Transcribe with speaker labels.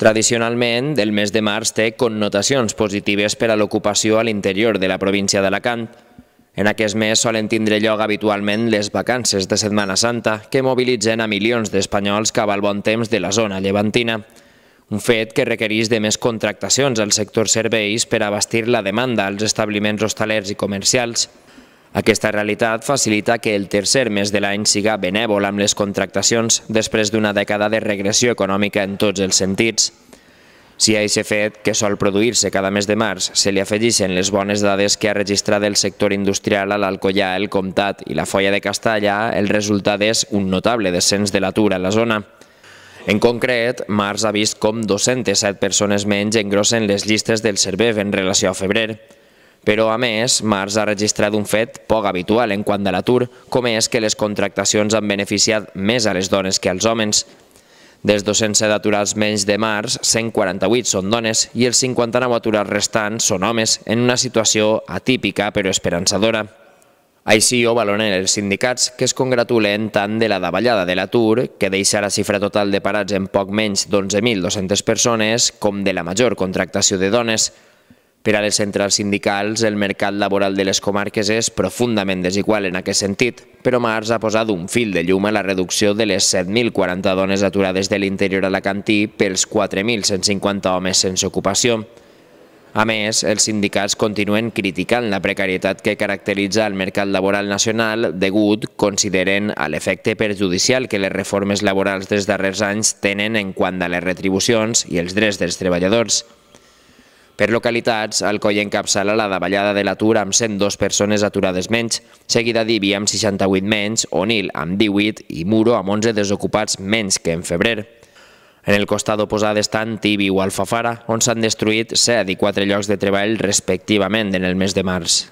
Speaker 1: Tradicionalment, el mes de març té connotacions positives per a l'ocupació a l'interior de la província d'Alacant. En aquest mes solen tindre lloc habitualment les vacances de Setmana Santa, que mobilitzen a milions d'espanyols cap al bon temps de la zona llevantina. Un fet que requereix de més contractacions al sector serveis per abastir la demanda als establiments hostalers i comercials. Aquesta realitat facilita que el tercer mes de l'any siga benèvol amb les contractacions després d'una dècada de regressió econòmica en tots els sentits. Si a aquest fet, que sol produir-se cada mes de març, se li afegixen les bones dades que ha registrat el sector industrial a l'Alcoyà, el Comtat i la Folla de Castellà, el resultat és un notable descens de l'atur a la zona. En concret, març ha vist com 207 persones menys engrossen les llistes del servei en relació a febrer. Però, a més, març ha registrat un fet poc habitual en quant a l'atur, com és que les contractacions han beneficiat més a les dones que als homes. Des 207 aturats menys de març, 148 són dones i els 59 aturats restants són homes, en una situació atípica però esperançadora. Així ho valoren els sindicats, que es congratulen tant de la davallada de l'atur, que deixa la xifra total de parats en poc menys d'11.200 persones, com de la major contractació de dones, per a les centrals sindicals, el mercat laboral de les comarques és profundament desigual en aquest sentit, però març ha posat un fil de llum a la reducció de les 7.040 dones aturades de l'interior alacantí pels 4.150 homes sense ocupació. A més, els sindicats continuen criticant la precarietat que caracteritza el mercat laboral nacional degut, consideren, a l'efecte perjudicial que les reformes laborals dels darrers anys tenen en quant a les retribucions i els drets dels treballadors. Per localitats, el coll encapçala la davallada de l'atur amb 102 persones aturades menys, seguida d'Ibi amb 68 menys, Onil amb 18 i Muro amb 11 desocupats menys que en febrer. En el costat oposat estan Tibi o Alfafara, on s'han destruït 7 i 4 llocs de treball respectivament en el mes de març.